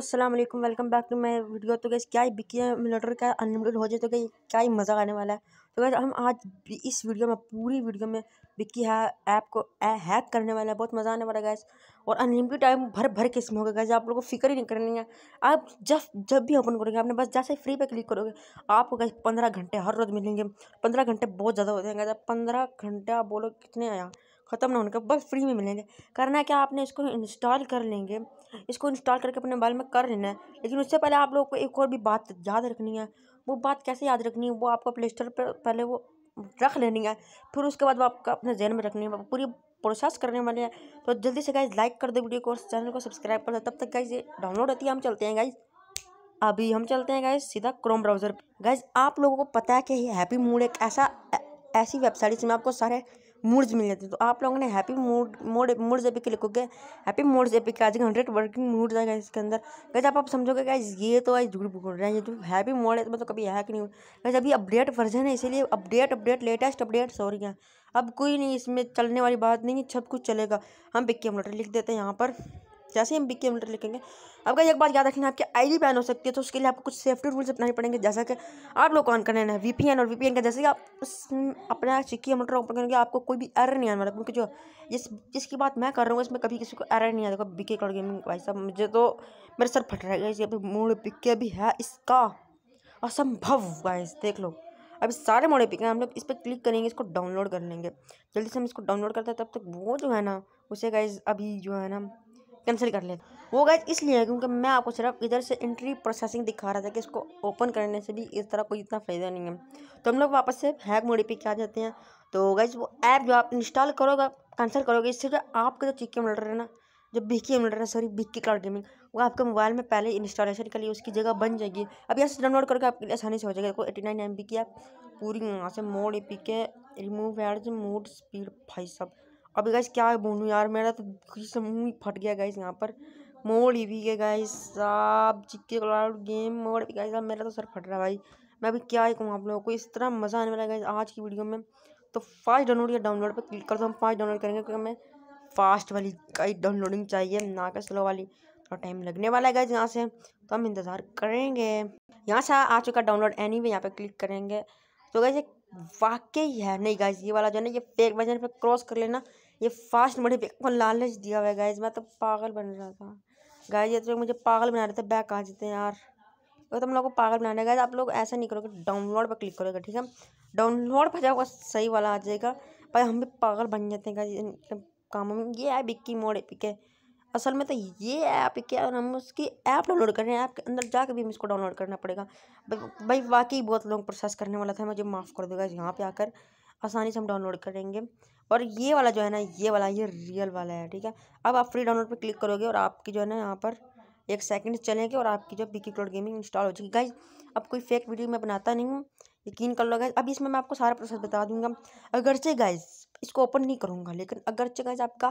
अस्सलाम वालेकुम welcome back to my video तो गैस क्या बिकी एमुलेटर का अनलिमिटेड हो जाए तो गई क्या ही मज़ा आने वाला है तो गैस हम आज इस वीडियो में पूरी वीडियो में बिकी है ऐप को हैक करने वाला है बहुत मज़ा आने वाला है गैस और अनलिमिटेड टाइम भर भर के इसमें होगा गैस आप लोगों को फिक्र ही नहीं करनी है आप जब जब भी ओपन करोगे आपने बस जैसे फ्री पे क्लिक करोगे आपको गैस पंद्रह घंटे हर रोज़ मिलेंगे पंद्रह घंटे बहुत ज़्यादा होते हैं गैस पंद्रह घंटे आप बोलो कितने आया ख़त्म ना होने का बस फ्री में मिलेंगे करना है क्या आपने इसको इंस्टॉल कर लेंगे इसको इंस्टॉल करके अपने मोबाइल में कर लेना है लेकिन उससे पहले आप लोग को एक और भी बात याद रखनी है वो बात कैसे याद रखनी है वो आपको प्ले स्टोर पर पहले वो रख लेनी है फिर उसके बाद वो आपका अपने जहन में रखनी है पूरी प्रोसेस करने वाले हैं तो जल्दी से गाइज लाइक कर दो वीडियो को और चैनल को सब्सक्राइब कर दो तब तक गाइज ये डाउनलोड होती है हम चलते हैं गाइज अभी हम चलते हैं गाइज सीधा क्रोम ब्राउज़र गाइज आप लोगों को पता है कि हैप्पी मूड एक ऐसा ऐसी वेबसाइट जिसमें आपको सारे मूड्स मिल जाते हैं तो आप लोगों ने happy mood mod moods epic लिखोगे हैप्पी मूड्स एपिक आज के हंड्रेड वर्किंग मूड्स आएगा इसके अंदर कैसे आप, आप समझोगे क्या ये तो आज झूठ बोल रहे हैं ये तो हैप्पी मोड है तो मतलब कभी हैक नहीं कैसे अभी अपडेट वर्जन है इसीलिए update update latest update sorry है अब कोई नहीं इसमें चलने वाली बात नहीं है सब कुछ चलेगा हम बिक्की हम लिख देते हैं यहाँ पर जैसे हम बिक्के मीटर लिखेंगे अब कहीं एक बात याद रखना आपकी आईडी बैन हो सकती है तो उसके लिए आपको कुछ सेफ्टी रूल्स अपनाने पड़ेंगे जैसा कि आप लोग ऑन करने है वीपीएन और वीपीएन का जैसे कि आप उस अपना चिक्की मीटर ओपन करेंगे आपको कोई भी एरर नहीं आने वाला क्योंकि जो जिस जिसकी बात मैं कर रहा हूँ इसमें कभी किसी को एरर नहीं आएगा बिके क्लाउड गेमिंग भाई साहब मुझे तो मेरे सर फट रहेगा इसके अभी मोड़ बिके भी है इसका असंभव गाइस देख लो अभी सारे मोड़े पिक हैं हम लोग इस पर क्लिक करेंगे इसको डाउनलोड कर लेंगे जल्दी से हम इसको डाउनलोड करते हैं तब तक वो जो है ना उसे गाइज अभी जो है ना कैंसिल कर लेते वो गैज इसलिए है क्योंकि मैं आपको सिर्फ इधर से एंट्री प्रोसेसिंग दिखा रहा था कि इसको ओपन करने से भी इस तरह कोई इतना फ़ायदा नहीं है तो हम लोग वापस से हैक मोडी पे क्या जाते हैं तो गैस वो ऐप जो आप इंस्टॉल करोगे कैंसिल करोगे इससे जो आपका जो चिक्के मिल रहा है ना जो बिक्की रहा है सॉरी बिक्की क्लाउड गेमिंग वो आपके मोबाइल में पहले इंस्टॉलेशन के लिए उसकी जगह बन जाएगी अब यहाँ से डाउनलोड करके आपके लिए आसानी से हो जाएगा देखो एटी नाइन एम बी की आप पूरी यहाँ से mod A P K remove ad mod speed भाई सब अब गाइस क्या बोलू यार मेरा तो मुँह ही फट गया गाइस यहाँ पर मोड़ ही भी गाइस गैस साहब चिक्के गेम मोड़ भी गाइस मेरा तो सर फट रहा है भाई मैं अभी क्या ही कहूँ आप लोगों को इस तरह मज़ा आने वाला है आज की वीडियो में तो फास्ट डाउनलोड या डाउनलोड पर क्लिक कर दो हम फास्ट डाउनलोड करेंगे क्योंकि हमें फास्ट वाली कई डाउनलोडिंग चाहिए ना का स्लो वाली थोड़ा तो टाइम लगने वाला है गैस यहाँ से तो हम इंतज़ार करेंगे यहाँ से आ चुका डाउनलोड एनी वे यहाँ पर क्लिक करेंगे तो गैस वाकई है नहीं गाइज ये वाला जो है ना ये फेक वर्जन पर क्रॉस कर लेना ये फास्ट मोड पे लालच दिया हुआ है गाइज मैं तो पागल बन रहा था गाइज ये तो मुझे पागल बना रहे थे बैक आ जाते हैं यार तो हम लोग को पागल बनाने गए आप लोग ऐसा नहीं करोगे डाउनलोड पर क्लिक करोगे ठीक है डाउनलोड पर जाओगे सही वाला आ जाएगा भाई हम भी पागल बन जाते हैं गाइज कामों में ये ऐप इक्की मोड़ पिक है असल में तो ये ऐप क्या हम उसकी ऐप डाउनलोड कर रहे हैं ऐप के अंदर जाके भी हम इसको डाउनलोड करना पड़ेगा भाई वाकई बहुत लोग प्रोसेस करने वाला था मुझे माफ़ कर देगा यहाँ पे आकर आसानी से हम डाउनलोड करेंगे और ये वाला जो है ना ये वाला ये रियल वाला है ठीक है अब आप फ्री डाउनलोड पर क्लिक करोगे और आपकी जो है ना यहाँ पर एक सेकंड चलेंगे और आपकी जो बिकी क्लोड गेमिंग इंस्टॉल हो जाएगी गाइज अब कोई फेक वीडियो मैं बनाता नहीं हूँ यकीन कर लो गाइज अब इसमें मैं आपको सारा प्रोसेस बता दूंगा अगरचे गाइज इसको ओपन नहीं करूँगा लेकिन अगरचे गाइज आपका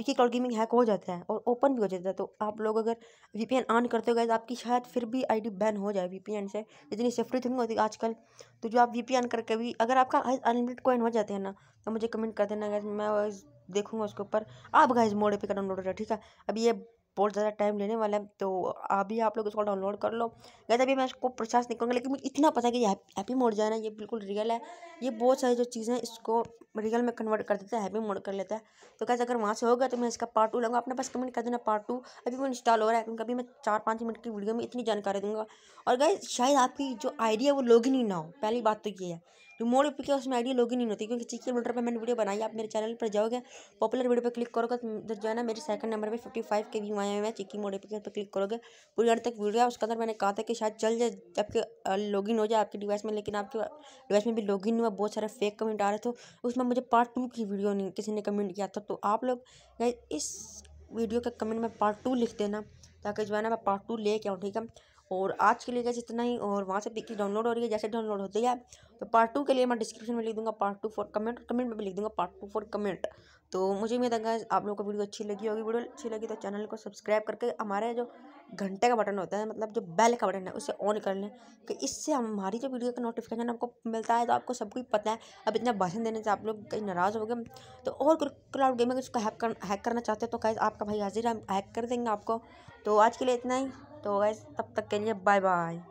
बीके क्लाउड गेमिंग हैक हो जाता है और ओपन भी हो जाता है तो आप लोग अगर वी ऑन करते हो गाइज आपकी शायद फिर भी आईडी बैन हो जाए वी से इतनी सेफ्टी नहीं होती आजकल तो जो आप वी एन करके भी अगर आपका अनलिमिटेड कॉइन हो जाते हैं ना तो मुझे कमेंट कर देना गैस मैं देखूँगा उसके ऊपर आप गाइज मोड़े पर डाउनलोड हो ठीक है अब ये बहुत ज़्यादा टाइम लेने वाला है तो अभी आप लोग इसको डाउनलोड कर लो गैस अभी मैं इसको प्रोसेस नहीं करूँगा लेकिन मुझे इतना पता है कि हैप्पी मोड जाना ये बिल्कुल रियल है ये बहुत सारी जो चीज़ें हैं इसको रियल में कन्वर्ट कर देता है हैप्पी मोड कर लेता है तो कैसे अगर वहाँ से होगा तो मैं इसका पार्ट टू लूँगा अपने पास कमेंट कर देना पार्ट टू अभी वो इंस्टॉल हो रहा है क्योंकि अभी मैं चार पाँच मिनट की वीडियो में इतनी जानकारी दूंगा और गैस शायद आपकी जो आइडिया वो लॉगिन ही ना हो पहली बात तो ये है रिमोट तो पे क्लिक उसमें आईडी लॉगिन नहीं होती क्योंकि चीकी बिल्डर पर मैंने वीडियो बनाई आप मेरे चैनल पर जाओगे पॉपुलर वीडियो पर क्लिक करोगे तो जो है ना मेरे सेकंड नंबर पर फिफ्टी फाइव के व्यू आए हुए हैं चिकी मोडिफिकेशन पर क्लिक करोगे पूरी अंत तक वीडियो है उसके अंदर मैंने कहा था कि शायद चल जाए आपके लॉगिन हो जाए आपके डिवाइस में लेकिन आपके डिवाइस में भी लॉगिन हुआ बहुत सारे फेक कमेंट आ रहे थे उसमें मुझे पार्ट टू की वीडियो नहीं किसी ने कमेंट किया था तो आप लोग इस वीडियो के कमेंट में पार्ट टू लिख देना ताकि जो है ना मैं पार्ट टू लेके आऊँ ठीक है और आज के लिए कैसे इतना ही और वहाँ से पिक्स डाउनलोड हो रही है जैसे डाउनलोड होती है तो पार्ट टू के लिए मैं डिस्क्रिप्शन में लिख दूँगा part two for comment comment में भी लिख दूँगा पार्ट टू फॉर कमेंट तो मुझे उम्मीद है आप लोगों को वीडियो अच्छी लगी होगी वीडियो अच्छी लगी तो चैनल को सब्सक्राइब करके हमारे जो घंटे का बटन होता है मतलब जो बेल का बटन है उसे ऑन कर लें कि इससे हमारी जो वीडियो का नोटिफिकेशन आपको मिलता है तो आपको सब कुछ पता है अब इतना भाषण देने से आप लोग कहीं नाराज़ हो गए तो और क्लाउड अगर उसको हैक हैक करना चाहते हो तो कैसे आपका भाई हाजिर है हैक कर देंगे आपको तो आज के लिए इतना ही तो गाइस तब तक के लिए बाय बाय